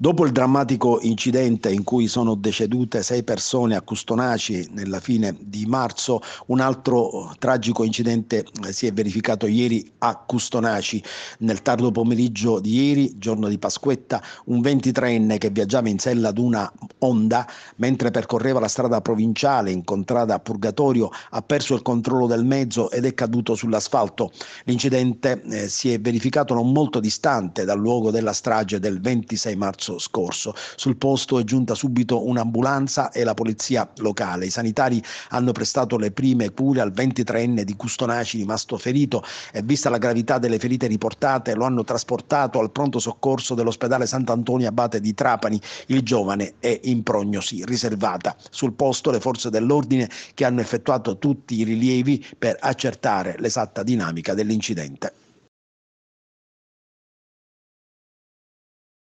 Dopo il drammatico incidente in cui sono decedute sei persone a Custonaci nella fine di marzo, un altro eh, tragico incidente eh, si è verificato ieri a Custonaci. Nel tardo pomeriggio di ieri, giorno di Pasquetta, un 23enne che viaggiava in sella ad una Honda mentre percorreva la strada provinciale in contrada Purgatorio ha perso il controllo del mezzo ed è caduto sull'asfalto. L'incidente eh, si è verificato non molto distante dal luogo della strage del 26 marzo marzo scorso. Sul posto è giunta subito un'ambulanza e la polizia locale. I sanitari hanno prestato le prime cure al 23enne di Custonaci rimasto ferito e vista la gravità delle ferite riportate lo hanno trasportato al pronto soccorso dell'ospedale Sant'Antonio Abate di Trapani. Il giovane è in prognosi riservata. Sul posto le forze dell'ordine che hanno effettuato tutti i rilievi per accertare l'esatta dinamica dell'incidente.